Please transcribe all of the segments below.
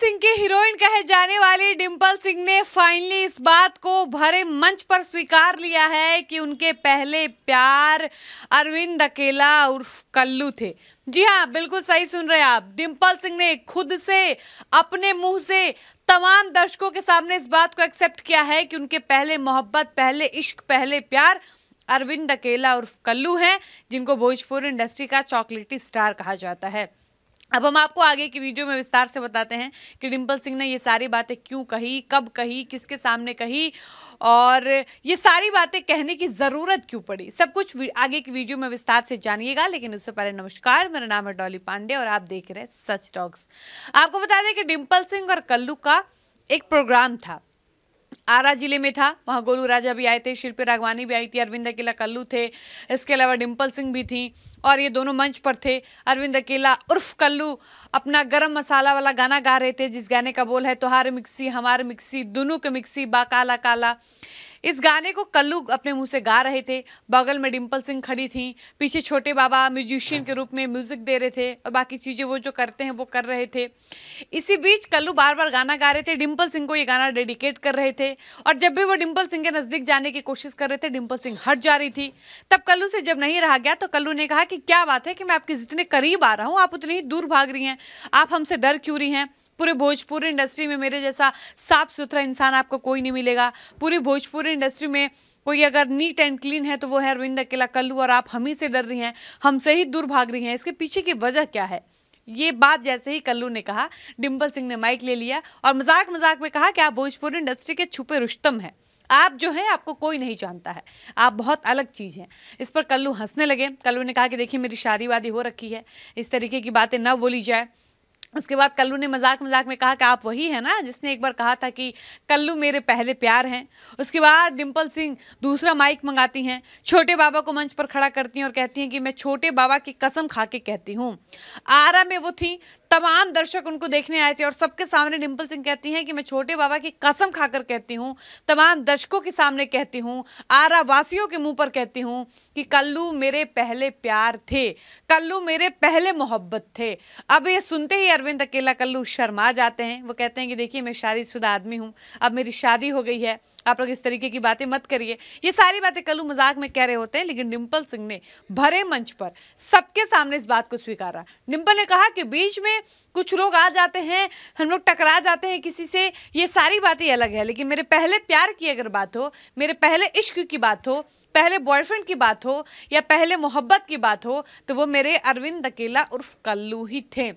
सिंह की हीरोइन कहे जाने वाली डिंपल सिंह ने फाइनली इस बात को भरे मंच पर स्वीकार लिया है कि उनके पहले प्यार अरविंद अकेला उर्फ कल्लू थे जी हाँ बिल्कुल सही सुन रहे हैं आप डिंपल सिंह ने खुद से अपने मुंह से तमाम दर्शकों के सामने इस बात को एक्सेप्ट किया है कि उनके पहले मोहब्बत पहले इश्क पहले प्यार अरविंद अकेला उर्फ कल्लू हैं जिनको भोजपुर इंडस्ट्री का चॉकलेटी स्टार कहा जाता है अब हम आपको आगे की वीडियो में विस्तार से बताते हैं कि डिम्पल सिंह ने ये सारी बातें क्यों कही कब कही किसके सामने कही और ये सारी बातें कहने की ज़रूरत क्यों पड़ी सब कुछ आगे की वीडियो में विस्तार से जानिएगा लेकिन उससे पहले नमस्कार मेरा नाम है डॉली पांडे और आप देख रहे हैं सच टॉक्स आपको बता दें कि डिम्पल सिंह और कल्लू का एक प्रोग्राम था आरा जिले में था वहाँ गोलू राजा भी आए थे शिल्पी राघवानी भी आई थी अरविंद अकेला कल्लू थे इसके अलावा डिम्पल सिंह भी थी और ये दोनों मंच पर थे अरविंद अकेला उर्फ कल्लू अपना गरम मसाला वाला गाना गा रहे थे जिस गाने का बोल है तोहार मिक्सी हमारे मिक्सी दोनों के मिक्सी बा काला काला इस गाने को कल्लू अपने मुंह से गा रहे थे बगल में डिम्पल सिंह खड़ी थी पीछे छोटे बाबा म्यूजिशियन के रूप में म्यूजिक दे रहे थे और बाकी चीज़ें वो जो करते हैं वो कर रहे थे इसी बीच कल्लू बार बार गाना गा रहे थे डिम्पल सिंह को ये गाना डेडिकेट कर रहे थे और जब भी वो डिम्पल सिंह के नज़दीक जाने की कोशिश कर रहे थे डिम्पल सिंह हट जा रही थी तब कल्लू से जब नहीं रहा गया तो कल्लू ने कहा कि क्या बात है कि मैं आपके जितने करीब आ रहा हूँ आप उतनी ही दूर भाग रही हैं आप हमसे डर क्यों रही हैं पूरे भोजपुरी इंडस्ट्री में मेरे जैसा साफ सुथरा इंसान आपको कोई नहीं मिलेगा पूरी भोजपुरी इंडस्ट्री में कोई अगर नीट एंड क्लीन है तो वो है अरविंद अकेला कल्लू और आप हम ही से डर रही हैं हमसे ही दूर भाग रही हैं इसके पीछे की वजह क्या है ये बात जैसे ही कल्लू ने कहा डिम्पल सिंह ने माइक ले लिया और मजाक मजाक में कहा कि आप भोजपुरी इंडस्ट्री के छुपे रुश्तम हैं आप जो है आपको कोई नहीं जानता है आप बहुत अलग चीज़ हैं इस पर कल्लू हंसने लगे कल्लू ने कहा कि देखिए मेरी शादी वादी हो रखी है इस तरीके की बातें ना बोली जाए उसके बाद कल्लू ने मजाक मजाक में कहा कि आप वही हैं ना जिसने एक बार कहा था कि कल्लू मेरे पहले प्यार हैं उसके बाद डिम्पल सिंह दूसरा माइक मंगाती हैं छोटे बाबा को मंच पर खड़ा करती हैं और कहती हैं कि मैं छोटे बाबा की कसम खा के कहती हूँ आरा में वो थी तमाम दर्शक उनको देखने आए थे और सबके सामने डिम्पल सिंह कहती हैं कि मैं छोटे बाबा की कसम खाकर कहती हूँ तमाम दर्शकों के सामने कहती हूँ आरा वासियों के मुँह पर कहती हूँ कि कल्लू मेरे पहले प्यार थे कल्लू मेरे पहले मोहब्बत थे अब ये सुनते ही अरविंद अकेला कल्लू शर्मा जाते हैं वो कहते हैं कि देखिए मैं शादीशुदा आदमी हूँ अब मेरी शादी हो गई है आप लोग इस तरीके की बातें मत करिए ये सारी बातें कल्लू मजाक में कह रहे होते हैं लेकिन डिम्पल सिंह ने भरे मंच पर सबके सामने इस बात को स्वीकारा डिम्पल ने कहा कि बीच में कुछ लोग आ जाते हैं हम लोग टकरा जाते हैं किसी से ये सारी बातें अलग है लेकिन मेरे पहले प्यार की अगर बात हो मेरे पहले इश्क की बात हो पहले बॉयफ्रेंड की बात हो या पहले मोहब्बत की बात हो तो वो मेरे अरविंद अकेला उर्फ कल्लू ही थे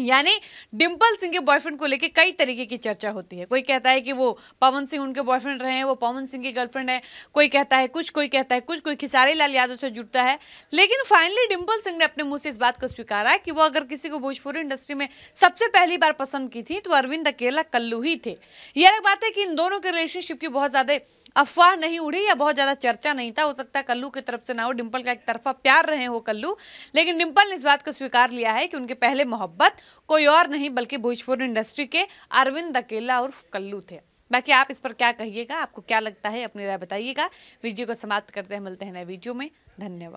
यानी डिम्पल सिंह के बॉयफ्रेंड को लेके कई तरीके की चर्चा होती है कोई कहता है कि वो पवन सिंह उनके बॉयफ्रेंड रहे हैं वो पवन सिंह की गर्लफ्रेंड है कोई कहता है कुछ कोई कहता है कुछ कोई खिसारी लाल यादव से जुड़ता है लेकिन फाइनली डिम्पल सिंह ने अपने मुंह से इस बात को स्वीकारा कि वो अगर किसी को भोजपुरी इंडस्ट्री में सबसे पहली बार पसंद की थी तो अरविंद अकेला कल्लू ही थे ये अलग बात है कि इन दोनों के रिलेशनशिप की बहुत ज़्यादा अफवाह नहीं उड़ी या बहुत ज़्यादा चर्चा नहीं था हो सकता है कल्लू की तरफ से ना हो डिम्पल का एक तरफा प्यार रहे हो कल्लू लेकिन डिम्पल ने इस बात को स्वीकार लिया है कि उनके पहले मोहब्बत कोई और नहीं बल्कि भोजपुर इंडस्ट्री के अरविंद अकेला और कल्लू थे बाकी आप इस पर क्या कहिएगा आपको क्या लगता है अपनी राय बताइएगा वीडियो को समाप्त करते हैं मिलते हैं नए वीडियो में धन्यवाद